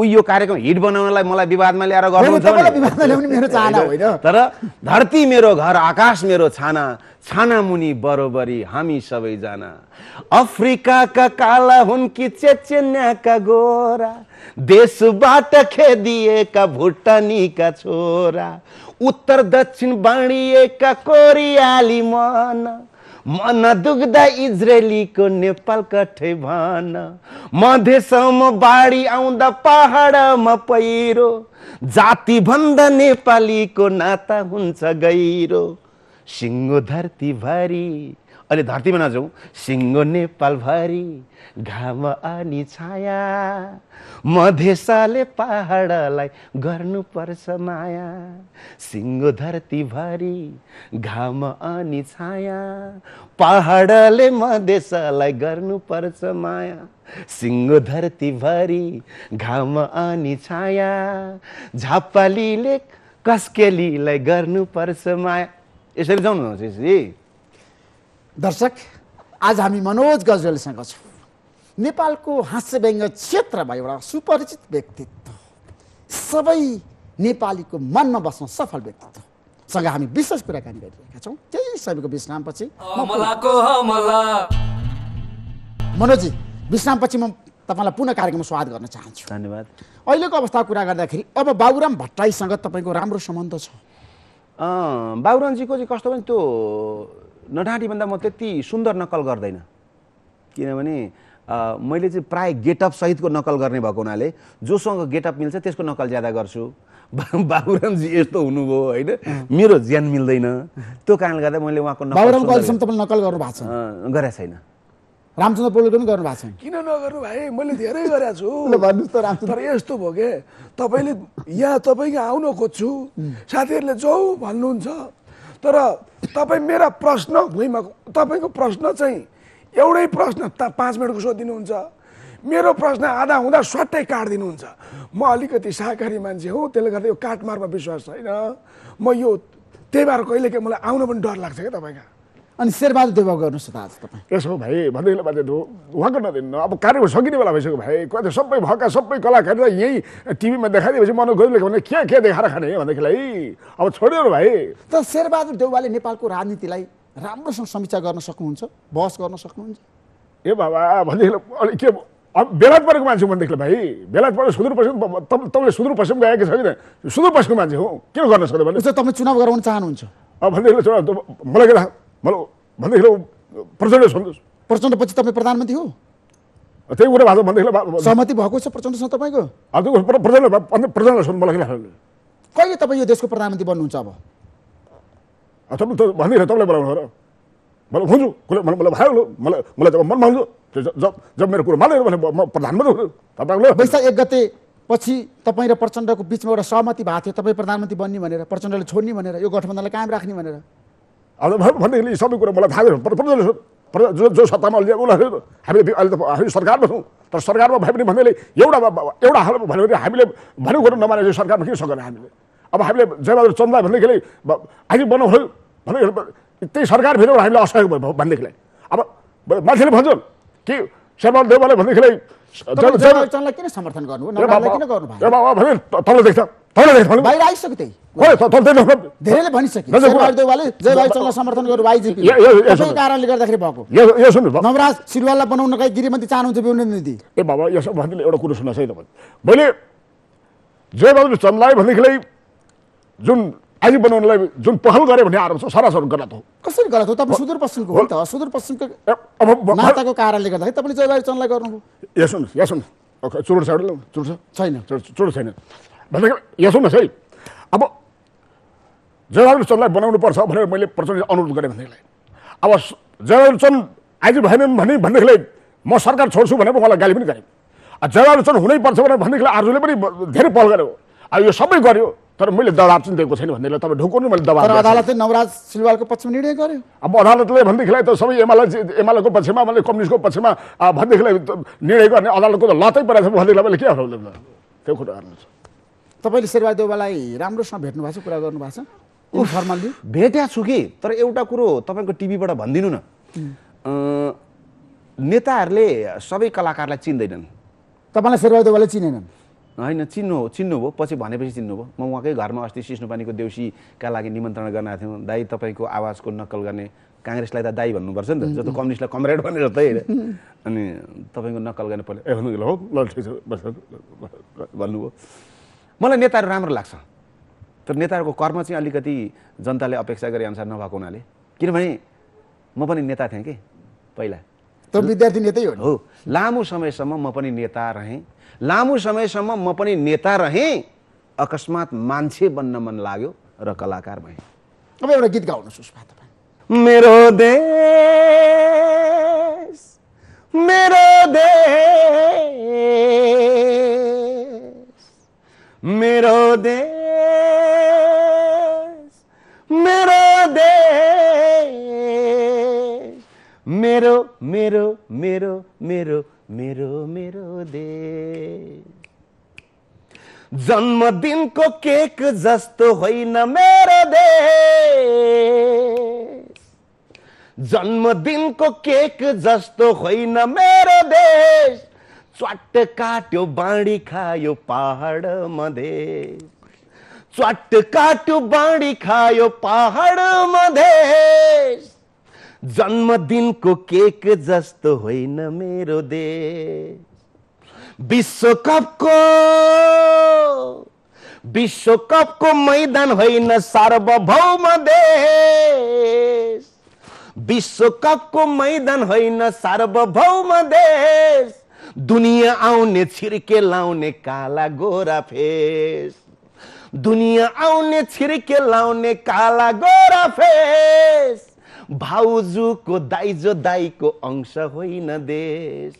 ऊ यो कार्यक्रम हिट बनाउनलाई मलाई विवादमा ल्याएर गर्नु [LAUGHS] तर धरती मेरो घर आकाश मेरो छाना छाना मुनि बरोबरी हामी सबैजना अफ्रिकाका काला हुन् कि चेचेन्याका गोरा देशबाट खेदिएका भुटानीका छोरा उत्तर दक्षिण बाँडिएका कोरियाली मन मन दुख्दा इजरायलीको नेपाल कठै भन मधेसम्म बाढी आउँदा पहाडमा पहिरो जाति भन्दा नेपालीको नाता हुन्छ गहिरो सिङ्गो धरती भरी अहिले धरतीमा नजाउँ सिङ्गो नेपालभरि घाम अनि छाया मधेसाले पहाडलाई गर्नुपर्छ माया सिङ्गो धरतीभरि घाम अनि छाया पहाडले मधेसलाई गर्नुपर्छ माया सिङ्गो धरतीभरि घाम अनि छाया झापालीले कस्केलीलाई गर्नुपर्छ माया यसरी जाउनुहुन्छ यसरी दर्शक आज हामी मनोज गजवेलसँग छौँ नेपालको व्यङ्ग क्षेत्रमा एउटा सुपरिचित व्यक्तित्व सबै नेपालीको मनमा बस्न सफल व्यक्तित्व सँग हामी विशेष कुराकानी गरिरहेका छौँ त्यही सबैको विश्रामपछि मनोजी विश्रामपछि म तपाईँलाई पुनः कार्यक्रममा स्वागत गर्न चाहन्छु धन्यवाद अहिलेको अवस्था कुरा गर्दाखेरि अब बाबुराम भट्टराईसँग तपाईँको राम्रो सम्बन्ध छ बाबुरामजीको चाहिँ कस्तो भने त्यो भन्दा म त्यति सुन्दर नकल गर्दैन किनभने मैले चाहिँ प्रायः गेटअप सहितको नकल गर्ने भएको हुनाले जोसँग गेटअप मिल्छ त्यसको नकल ज्यादा गर्छु बाबुरामजी यस्तो हुनुभयो होइन मेरो ज्यान मिल्दैन त्यो कारणले गर्दा मैले उहाँको नक्कल गर्नु भएको छ गरेको छैन रामचन्द्र पौडेलको पनि गर्नु भएको छ किन नगर्नु भाइ मैले धेरै गरेको छु भन्नुहोस् त रामचन्द्र यस्तो भयो के तपाईँले यहाँ तपाईँ आउन खोज्छु साथीहरूले जाउँ भन्नुहुन्छ तर तपाईँ मेरा प्रश्न भुइँमा तपाईँको प्रश्न चाहिँ एउटै प्रश्न त पाँच मिनटको सोधिदिनुहुन्छ मेरो प्रश्न आधा हुँदा स्वाट्टै काटिदिनुहुन्छ म अलिकति शाकाहारी मान्छे हो त्यसले गर्दा यो काटमारमा विश्वास छैन म यो त्यही भएर कहिलेकाहीँ मलाई आउन पनि डर लाग्छ क्या तपाईँका अनि शेरबहादुर देव गर्नुहोस् त आज तपाईँ यसो भाइ भन्दैले बाध्यू उहाँको नदिनु अब कार्यक्रम सकिने बेला भइसक्यो भाइ कति सबै भएका सबै कलाकारलाई यहीँ टिभीमा देखाइदिएपछि मन गरिरहेको भने के के देखाएर खाने भनेदेखिलाई अब छोड्यो भाइ त शेरबहादुर देउवाले नेपालको राजनीतिलाई राम्रोसँग समीक्षा गर्न सक्नुहुन्छ बहस गर्न सक्नुहुन्छ ए बाबा भनेदेखि अलिक के अब बेलायत परेको मान्छे भनेदेखि भाइ बेलायत परेको सुदूरपश्चिम तपाईँले सुदूरपश्चिम गएको छैन सुदूरपश्चिमको मान्छे हो के गर्न सक्दैन भने तपाईँ चुनाव गराउन चाहनुहुन्छ अब भनेदेखि मलाई मलाई भन्दाखेरि प्रचण्ड सन्तोष प्रचण्डपछि तपाईँ प्रधानमन्त्री हो त्यही कुरा भएको भन्दाखेरि सहमति भएको छ प्रचण्डसँग तपाईँको प्रचण्ड प्रचण्डसँग मलाई कहिले तपाईँ यो देशको प्रधानमन्त्री बन्नुहुन्छ अब तपाईँ त तपाईँलाई बोलाउनु र मलाई हुन्छु कुनै मलाई मलाई भयो मलाई मलाई जब मन मान्छु जब जब मेरो कुरो मान्दैन भने म प्रधानमन्त्री हुन्छु तपाईँले वैशाख एक गते पछि तपाईँ र प्रचण्डको बिचमा एउटा सहमति भएको थियो तपाईँ प्रधानमन्त्री बन्ने भनेर प्रचण्डले छोड्ने भनेर यो गठबन्धनलाई कायम राख्ने भनेर अब भनेदेखि सबै कुरा मलाई थाहा छैन जो जो सत्तामा ल्याएको उसलाई हामीले अहिले त हामी सरकारमा छौँ तर सरकारमा भए पनि भन्दैले एउटा एउटा हाल भन्यो भने हामीले भनेको कुरो नमाने चाहिँ सरकारमा किन सकेन हामीले अब हामीले जयबहादुर चन्दा भन्दाखेरि अहिले बनाउनु भनेदेखि त्यही सरकार फेरि हामीले असहयोग भयो भनेदेखिलाई अब मान्छेले भन्छन् कि शेरबहादुर देवालले भनेदेखिलाई किन समर्थन गर्नु भने तल देख्छ बाहिर आइसक्यो त्यही धेरैले समर्थन गर्नु गर्दाखेरि भएको यो सुन्नु ए बाबा यसो एउटा है चन्दलाई भनेदेखिलाई जुन आइजी बनाउनलाई जुन पहल गरे भने आरोप छ सरासर गलत हो कसरी गलत हो तपाईँ सुदूरपश्चिमको हो नि त सुदूरपश्चिमको कारणले गर्दाखेरि तपाईँले चन्दलाई गर्नुभयो यहाँ सुन्नुहोस् यहाँ सुन्नुहोस् साइड छैन छैन भन्दाखेरि यसो नस है अब जयबहादुर चन्दलाई पर्छ भनेर मैले प्रचण्ड अनुरोध गरेँ भनेदेखिलाई अब जयबहादुर चन्द आइज भएन भने भनेदेखिलाई म सरकार छोड्छु भनेर उहाँलाई गाली पनि गरेँ जयबहादुर चन्द हुनैपर्छ भनेर भनेदेखिलाई आर्जुले पनि धेरै पहल गर्यो अब यो सबै गर्यो तर मैले दबाब चाहिँ दिएको छैन भनेदेखिलाई तपाईँ ढुकुर्नु मैले दबाब अदालतले नवराज सिलवालको पक्षमा निर्णय गर्यो अब अदालतले भनेदेखिलाई त सबै एमाले एमालेको पक्षमा मैले कम्युनिस्टको पक्षमा भनेदेखिलाई निर्णय गर्ने अदालतको त लतै परेको छ भनेदेखिलाई मैले के हराउँदैन त्यो कुराहरू छ तपाईँले शेरबहादेउबालाई राम्रोसँग भेट्नु भएको छ कुरा गर्नु भएको छ इन्फर्मल्ली भेटेको छु कि तर एउटा कुरो तपाईँको टिभीबाट भनिदिनु न नेताहरूले सबै कलाकारलाई चिन्दैनन् तपाईँलाई शेरबहादेउबालाई चिनेनन् होइन चिन्नु हो चिन्नु भयो पछि भनेपछि चिन्नुभयो म उहाँकै घरमा अस्ति सिस्नु पानीको देउसीका लागि निमन्त्रण गर्न आएको थियौँ दाई तपाईँको आवाजको नक्कल गर्ने काङ्ग्रेसलाई त दाई भन्नुपर्छ नि त जस्तो कम्युनिस्टलाई कमरेड भनेर त अनि तपाईँको नक्कल गर्ने पहिला ए भन्नुभयो मलाई नेताहरू राम्रो लाग्छ तर नेताहरूको कर्म चाहिँ अलिकति जनताले अपेक्षा गरे अनुसार नभएको हुनाले किनभने म पनि नेता थिएँ कि पहिला त विद्यार्थी नेतै हो लामो समयसम्म म पनि नेता रहेँ लामो समयसम्म म पनि नेता रहेँ अकस्मात मान्छे बन्न मन लाग्यो र कलाकार भएँ अब एउटा गीत गाउनुहोस् उसमा तपाईँ मेरो दे जन्मदिनको केक जस्तो होइन मेरो देश जन्मदिनको केक जस्तो होइन मेरो देश च्वाट काट्यो बाँडी खायो पहाड मधे च्वाट काट्यो बाँडी खायो पहाड मधे जन्मदिनको केक जस्तो होइन मेरो देश विश्वकपको विश्वकपको मैदान होइन सार्वभौम देश विश्वकपको मैदान होइन सार्वभौम देश दुनियाँ आउने छिर्के लाउने काला गोरा फेस दुनियाँ आउने छिर्के लाउने काला गोरा फेस भाउजूको दाइजो दाईको अंश होइन देश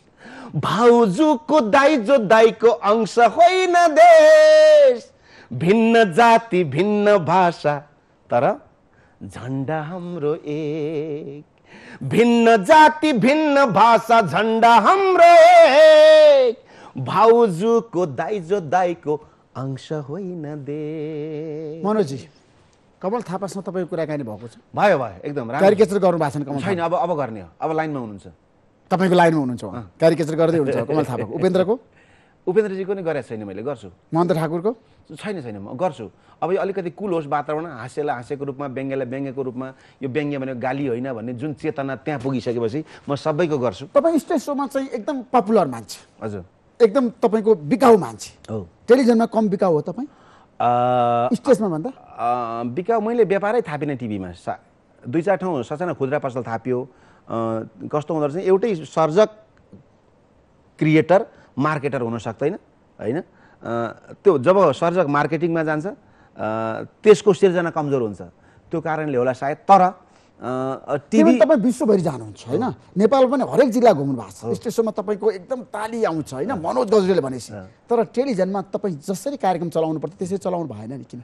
भाउजूको दाइजो दाइको अंश होइन देश भिन्न जाति भिन्न भाषा तर झन्डा हाम्रो एक भिन्न जाति भिन्न भाषा झन्डा हाम्रो एक भाउजूको दाइजो दाइको अंश होइन देश मनोजी कमल थापासँग तपाईँको कुराकानी भएको छ भयो भयो एकदम राम्रो गर्नु भएको छैन अब अब गर्ने हो अब लाइनमा हुनुहुन्छ तपाईँको लाइनमा हुनुहुन्छ क्यारिकेचर गर्दै हुनुहुन्छ कमल थापाको उपेन्द्रको उपेन्द्रजीको नै गरेको छैन मैले गर्छु महन्त ठाकुरको छैन छैन म गर्छु अब यो अलिकति कुल होस् वातावरण हाँस्यलाई हाँसेको रूपमा व्यङ्ग्यलाई व्यङ्ग्यको रूपमा यो व्यङ्ग्य भनेको गाली होइन भन्ने जुन चेतना त्यहाँ पुगिसकेपछि म सबैको गर्छु तपाईँ स्टेज सोमा चाहिँ एकदम पपुलर मान्छे हजुर एकदम तपाईँको बिकाउ मान्छे हो टेलिभिजनमा कम बिकाउ हो तपाईँ स्टेजमा भन्दा बिकाउ मैले व्यापारै थापिनँ टिभीमा सा दुई चार ठाउँ ससाना खुद्रा पसल थापियो कस्तो हुँदो रहेछ एउटै सर्जक क्रिएटर मार्केटर हुन सक्दैन होइन त्यो जब सर्जक मार्केटिङमा जान्छ त्यसको सिर्जना कमजोर हुन्छ त्यो कारणले होला सायद तर टिभी तपाईँ विश्वभरि जानुहुन्छ होइन नेपाल पनि हरेक जिल्ला घुम्नु भएको छ स्टेसनमा तपाईँको एकदम ताली आउँछ होइन मनोज गजरेले भनेपछि तर टेलिभिजनमा तपाईँ जसरी कार्यक्रम चलाउनु पर्थ्यो त्यसरी चलाउनु भएन नि किन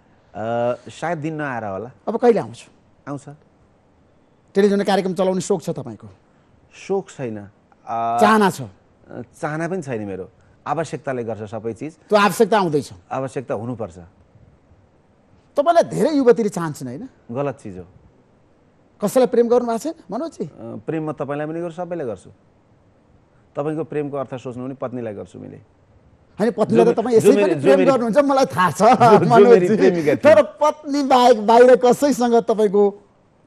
सायद दिन नआएर होला अब कहिले आउँछु आउँछ टेलिभिजन कार्यक्रम चलाउने सोख छ तपाईँको सोख छैन चाहना छ चाहना पनि छैन मेरो आवश्यकताले गर्छ सबै चिज त्यो आवश्यकता आउँदैछ आवश्यकता हुनुपर्छ तपाईँलाई धेरै युवतीले चाहन्छन् होइन गलत चिज हो कसैलाई प्रेम गर्नु भएको छैन मनोजी प्रेम म तपाईँलाई पनि गर्छु सबैलाई गर्छु तपाईँको प्रेमको अर्थ सोच्नु भने पत्नीलाई गर्छु मैले होइन पत्नीलाई त तपाईँ यसै पनि प्रेम गर्नुहुन्छ मलाई थाहा छ तर पत्नी बाहेक बाहिर कसैसँग तपाईँको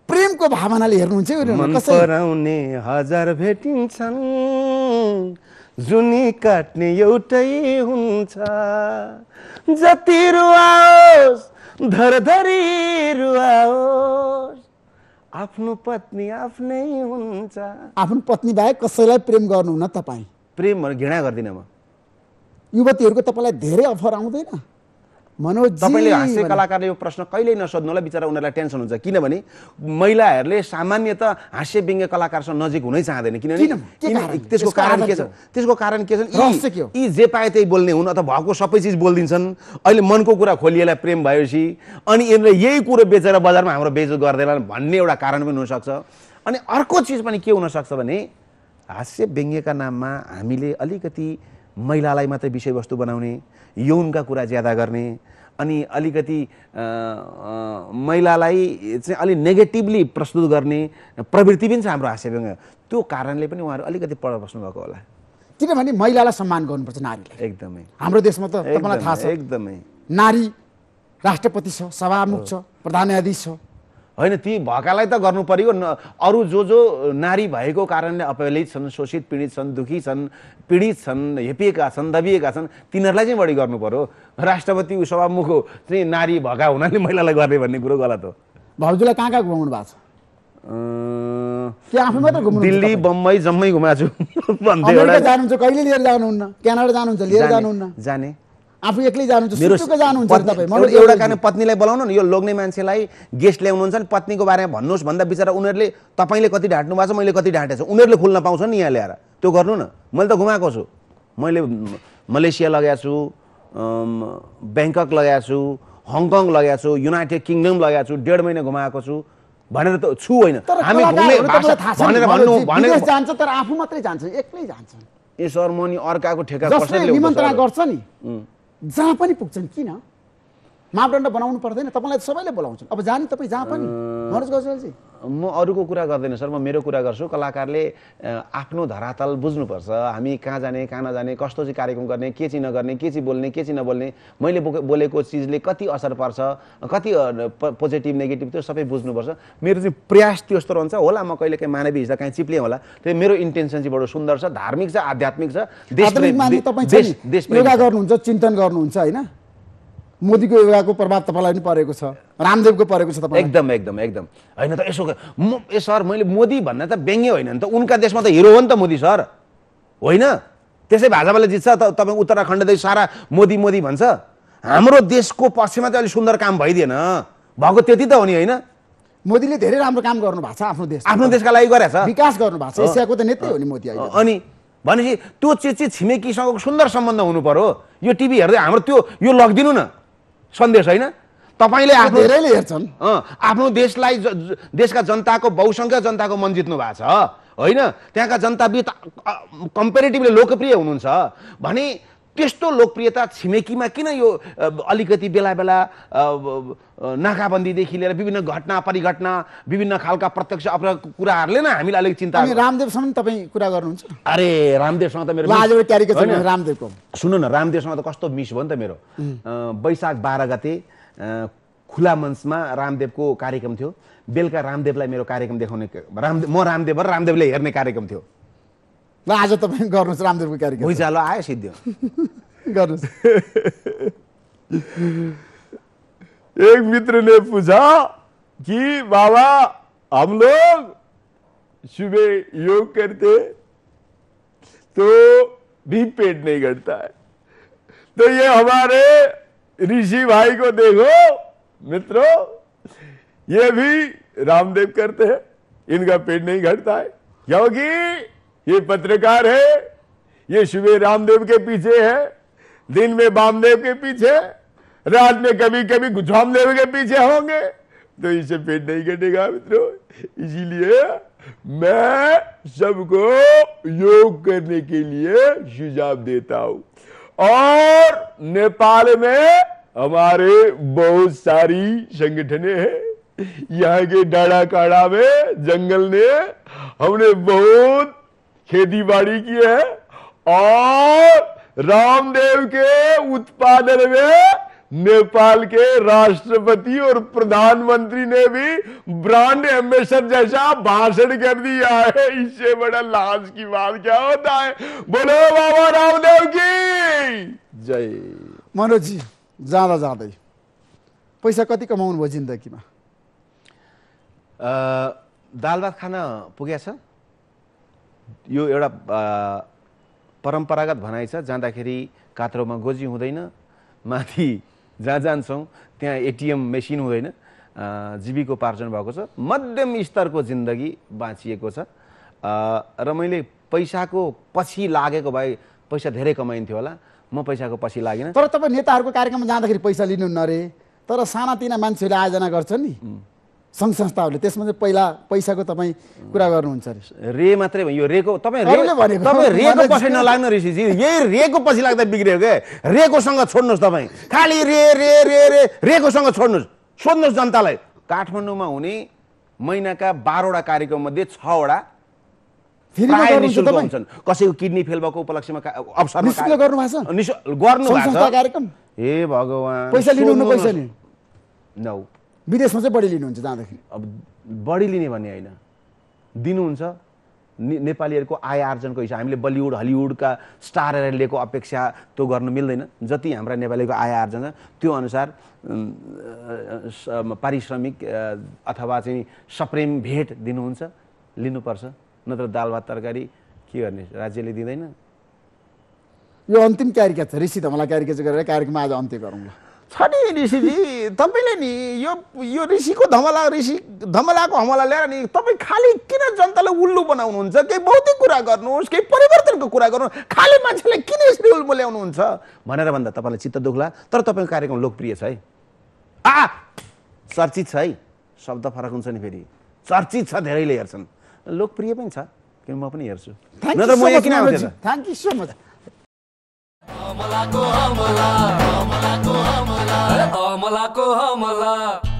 प्रेमको भावनाले हेर्नुहुन्छ हजार भेटिन्छन् जुनी काट्ने एउटै हुन्छ जति रुवाओस् धरधरी रुवाओस् आफ्नो पत्नी आफ्नै हुन्छ आफ्नो पत्नी बाहेक कसैलाई प्रेम गर्नुहुन्न तपाईँ प्रेम घृणा गर्दिनँ म युवतीहरूको तपाईँलाई धेरै अफर आउँदैन मनोज तपाईँले हाँस्य कलाकारले यो प्रश्न कहिल्यै नसोध्नु बिचरा उनीहरूलाई टेन्सन हुन्छ किनभने महिलाहरूले सामान्यत हास्य व्यङ्ग्य कलाकारसँग नजिक हुनै चाहँदैन किनभने त्यसको कारण के छ त्यसको कारण के छ यी जे पाए त्यही बोल्ने हुन् अथवा भएको सबै चिज बोलिदिन्छन् अहिले मनको कुरा खोलिएला प्रेम भएपछि अनि यिनीहरूले यही कुरो बेचेर बजारमा हाम्रो बेच गर्दैनन् भन्ने एउटा कारण पनि हुनसक्छ अनि अर्को चिज पनि के हुनसक्छ भने हास्य व्यङ्ग्यका नाममा हामीले अलिकति महिलालाई मात्रै विषयवस्तु बनाउने यौनका कुरा ज्यादा गर्ने अनि अलिकति महिलालाई चाहिँ अलिक नेगेटिभली प्रस्तुत गर्ने प्रवृत्ति पनि छ हाम्रो हास्य व्यङ्ग त्यो कारणले पनि उहाँहरू अलिकति पढ बस्नुभएको होला किनभने महिलालाई सम्मान गर्नुपर्छ नारीलाई एकदमै हाम्रो देशमा त तपाईँलाई थाहा छ एकदमै नारी राष्ट्रपति छ सभामुख छ प्रधान न्यायाधीश छ होइन ती भएकालाई त गर्नु पऱ्यो अरू जो जो नारी भएको कारणले अपहेलित छन् शोषित पीडित छन् दुखी छन् पीडित छन् हेपिएका छन् दबिएका छन् तिनीहरूलाई चाहिँ बढी गर्नु पर्यो राष्ट्रपति सभामुख चाहिँ नारी भएका हुनाले महिलालाई गर्ने भन्ने कुरो गलत हो भाउजूलाई कहाँ कहाँ घुमाउनु भएको छ दिल्ली बम्बई जम्मै घुमाएको छु कहिले लिएर जानुहुन्न क्यानाडा जानुहुन्छ लिएर जानुहुन्न जाने आफू एक्लै जानुहुन्छ एउटा कारण पत्नीलाई बोलाउनु न यो लोग्ने मान्छेलाई गेस्ट ल्याउनु हुन्छ नि पत्नीको बारेमा भन्नुहोस् भन्दा बिचरा उनीहरूले तपाईँले कति ढाँट्नु भएको छ मैले कति ढाँटेको छु उनीहरूले खुल्न पाउँछ नि यहाँ ल्याएर त्यो गर्नु न मैले त घुमाएको छु मैले मलेसिया लगाएको छु ब्याङ्कक लगाएको छु हङकङ लगाएको छु युनाइटेड किङडम लगाएको छु डेढ महिना घुमाएको छु भनेर त छु होइन हामी भनेर भन्नु जान्छ तर आफू मात्रै जान्छ एक्लै जान्छ ए सर म नि अर्काको ठेका निमन्त्रणा गर्छ नि जहाँ पनि पुग्छन् किन मापदण्ड बनाउनु पर्दैन तपाईँलाई सबैले बोलाउँछन् अब जाने तपाईँ जहाँ पनि मनोज गजलजी म अरूको कुरा गर्दैन सर म मेरो कुरा गर्छु कलाकारले आफ्नो धरातल बुझ्नुपर्छ हामी कहाँ जाने कहाँ नजाने कस्तो चाहिँ कार्यक्रम गर्ने के चाहिँ नगर्ने के चाहिँ बोल्ने के चाहिँ नबोल्ने मैले बोलेको चिजले कति असर पर्छ कति पोजिटिभ नेगेटिभ त्यो सबै बुझ्नुपर्छ मेरो चाहिँ प्रयास त्यस्तो रहन्छ होला म कहिले काहीँ मानवीय हिस्सा काहीँ चिप्लिएँ होला त्यो मेरो इन्टेन्सन चाहिँ बडो सुन्दर छ धार्मिक छ आध्यात्मिक छ देश देश गर्नुहुन्छ चिन्तन गर्नुहुन्छ होइन मोदीको योगाको प्रभाव तपाईँलाई पनि परेको छ रामदेवको परेको छ तपाईँ एकदम एकदम एकदम होइन त यसो म ए सर मैले मोदी भन्ने त व्यङ्ग्य होइन नि त उनका देशमा त हिरो हो नि त मोदी सर होइन त्यसै भाजपाले जित्छ त तपाईँ उत्तराखण्डदेखि सारा मोदी मोदी भन्छ हाम्रो देशको पक्षमा चाहिँ अलिक सुन्दर काम भइदिएन भएको त्यति त हो नि होइन मोदीले धेरै राम्रो काम गर्नु भएको छ आफ्नो देश आफ्नो देशका लागि गरेछ विकास गर्नु भएको छ एसियाको त नेतै हो नि मोदी अहिले अनि भनेपछि त्यो चिज चाहिँ छिमेकीसँगको सुन्दर सम्बन्ध हुनु पर्यो यो टिभी हेर्दै हाम्रो त्यो यो लगिदिनु न सन्देश होइन तपाईँले आफ्नो धेरैले हेर्छन् आफ्नो देशलाई देशका जनताको बहुसङ्ख्यक जनताको मन जित्नु भएको छ होइन त्यहाँका जनताबिच कम्पेरिटिभली लोकप्रिय हुनुहुन्छ भने त्यस्तो लोकप्रियता छिमेकीमा किन यो अलिकति बेला बेला नाकाबन्दीदेखि लिएर विभिन्न घटना परिघटना विभिन्न खालका प्रत्यक्ष अपराध कुराहरूले नै हामीलाई अलिक चिन्ता रामदेवसँग पनि तपाईँ कुरा गर्नुहुन्छ अरे रामदेवसँग त मेरो रामदेवको सुन्नु न रामदेवसँग त कस्तो मिस भयो नि त मेरो वैशाख बाह्र गते खुला मञ्चमा रामदेवको कार्यक्रम थियो बेलुका रामदेवलाई मेरो कार्यक्रम देखाउने रामदेव म रामदेव र रामदेवले हेर्ने कार्यक्रम थियो ल आज तपाईँ रामदेव रामदेवको कार्यक्रम भुइँचालो आयो [LAUGHS] एक मित्र ने पूछा कि बाबा हम लोग सुबह योग करते तो भी पेट नहीं घटता है तो ये हमारे ऋषि भाई को देखो मित्रों ये भी रामदेव करते हैं इनका पेट नहीं घटता है क्योंकि ये पत्रकार है ये शिवे रामदेव के पीछे है दिन में बामदेव के पीछे रात में कभी कभी गुजामदेव के पीछे होंगे तो इसे पेट नहीं कटेगा मित्रों इसीलिए मैं सबको योग करने के लिए सुझाव देता हूं और नेपाल में हमारे बहुत सारी संगठने हैं यहाँ के डाड़ा काड़ा में जंगल ने हमने बहुत खेती बाड़ी की है और रामदेव के उत्पादन में नेपाल के राष्ट्रपति और प्रधानमंत्री ने भी ब्रांड एम्बेसडर जैसा भाषण कर दिया है इससे बड़ा लाज की बात क्या होता है बोलो बाबा रामदेव की जय मनोज जी ज्यादा ज्यादा पैसा कति कमाउनु भयो जिन्दगीमा दाल भात खान पुगेछ यो एउटा परम्परागत भनाइ छ जाँदाखेरि कात्रोमा गोजी हुँदैन माथि जहाँ जान्छौँ त्यहाँ एटिएम मेसिन हुँदैन जीविको जीविकोपार्जन भएको छ मध्यम स्तरको जिन्दगी बाँचिएको छ र मैले पैसाको पछि लागेको भए पैसा धेरै कमाइन्थ्यो होला म पैसाको पछि लागेन तर तपाईँ नेताहरूको कार्यक्रममा जाँदाखेरि पैसा लिनु रे तर सानातिना मान्छेहरूले आयोजना गर्छन् नि सङ्घ संस्थाहरूले त्यसमा चाहिँ पहिला पैसाको तपाईँ कुरा गर्नुहुन्छ रे मात्रै यो रेको तपाईँ तपाईँ रेको पछि नलाग्नु ऋषिजी यही रेको पछि लाग्दा बिग्रियो के रेकोसँग छोड्नुहोस् तपाईँ खालि रे रे रे रे रेकोसँग छोड्नुहोस् सोध्नुहोस् जनतालाई काठमाडौँमा हुने महिनाका बाह्रवटा मध्ये छवटा हुन्छन् कसैको किडनी फेल भएको उपलक्ष्यमा अवसरमा गर्नु भएको छ ए भगवान् पैसा लिनु पैसा नौ विदेशमा चाहिँ बढी लिनुहुन्छ जाँदाखेरि अब बढी लिने भन्ने होइन दिनुहुन्छ ने नेपालीहरूको आय आर्जनको हिसाब हामीले बलिउड हलिउडका स्टारहरूले लिएको अपेक्षा त्यो गर्नु मिल्दैन जति हाम्रा नेपालीको आय आर्जन छ त्यो अनुसार पारिश्रमिक अथवा चाहिँ सप्रेम भेट दिनुहुन्छ लिनुपर्छ नत्र दाल भात तरकारी के गर्ने राज्यले दिँदैन यो अन्तिम क्यारिकेट छ ऋषि त मलाई क्यारिकेचर गरेर कार्यक्रममा आज अन्त्य गरौँला छ नि ऋषिजी तपाईँले नि यो यो ऋषिको धमला ऋषि धमलाको हमला ल्याएर नि तपाईँ खालि किन जनतालाई उल्लु बनाउनुहुन्छ केही भौतिक कुरा गर्नुहोस् केही परिवर्तनको कुरा गर्नु खालि मान्छेलाई किन यसरी उल्लु ल्याउनुहुन्छ भनेर भन्दा तपाईँलाई चित्त दुख्ला तर तपाईँको कार्यक्रम लोकप्रिय छ है आ चर्चित छ है शब्द फरक हुन्छ नि फेरि चर्चित छ धेरैले हेर्छन् लोकप्रिय पनि छ किन म पनि हेर्छु थ्याङ्क यू सो मच हमला को हमला हमला को हमला हमला को हमला